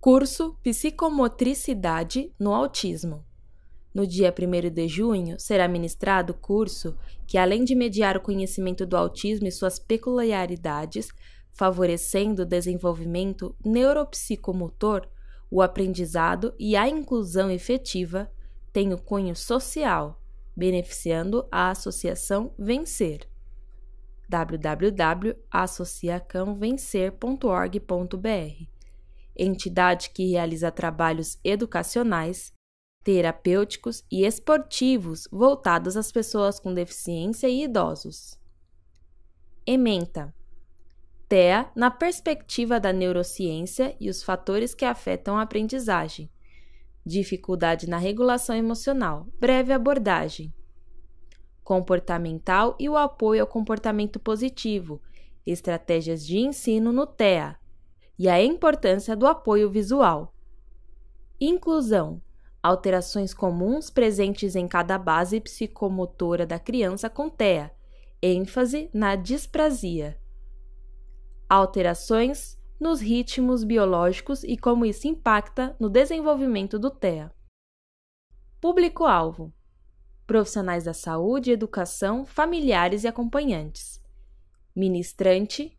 Curso Psicomotricidade no Autismo. No dia 1 de junho, será ministrado curso que, além de mediar o conhecimento do autismo e suas peculiaridades, favorecendo o desenvolvimento neuropsicomotor, o aprendizado e a inclusão efetiva, tem o cunho social beneficiando a Associação Vencer. www.associacãovencer.org.br Entidade que realiza trabalhos educacionais, terapêuticos e esportivos voltados às pessoas com deficiência e idosos. Ementa TEA na perspectiva da neurociência e os fatores que afetam a aprendizagem, dificuldade na regulação emocional, breve abordagem comportamental e o apoio ao comportamento positivo, estratégias de ensino no TEA e a importância do apoio visual. Inclusão alterações comuns presentes em cada base psicomotora da criança com TEA, ênfase na disprasia. Alterações nos ritmos biológicos e como isso impacta no desenvolvimento do TEA. Público-alvo: profissionais da saúde, educação, familiares e acompanhantes. Ministrante: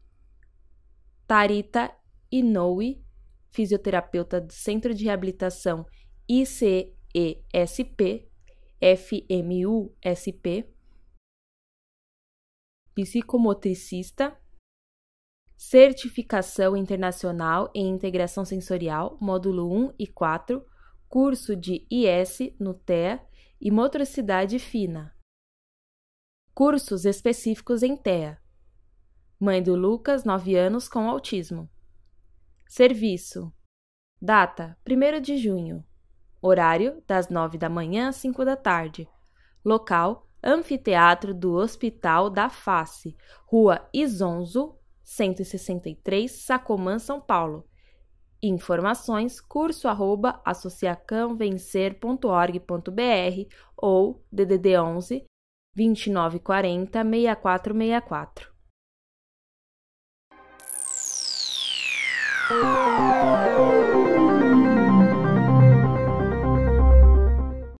Tarita Inoue, fisioterapeuta do Centro de Reabilitação ICESP, FMUSP, psicomotricista Certificação Internacional em Integração Sensorial, módulo 1 e 4, curso de IS no TEA e Motricidade Fina. Cursos específicos em TEA. Mãe do Lucas, 9 anos, com autismo. Serviço. Data: 1 de junho. Horário: das 9 da manhã às 5 da tarde. Local: Anfiteatro do Hospital da Face, Rua Isonzo, 163, Sacomã, São Paulo. Informações curso arroba associacanvencer.org.br ou DDD 11 2940 6464.